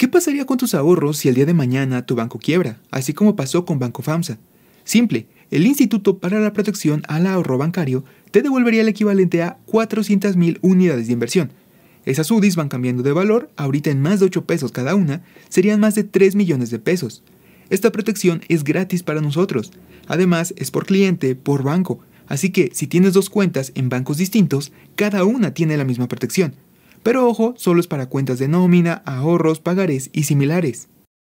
¿Qué pasaría con tus ahorros si el día de mañana tu banco quiebra, así como pasó con Banco FAMSA? Simple, el Instituto para la Protección al Ahorro Bancario te devolvería el equivalente a 400.000 unidades de inversión. Esas UDIs van cambiando de valor, ahorita en más de 8 pesos cada una, serían más de 3 millones de pesos. Esta protección es gratis para nosotros. Además, es por cliente, por banco. Así que si tienes dos cuentas en bancos distintos, cada una tiene la misma protección. Pero ojo, solo es para cuentas de nómina, ahorros, pagarés y similares.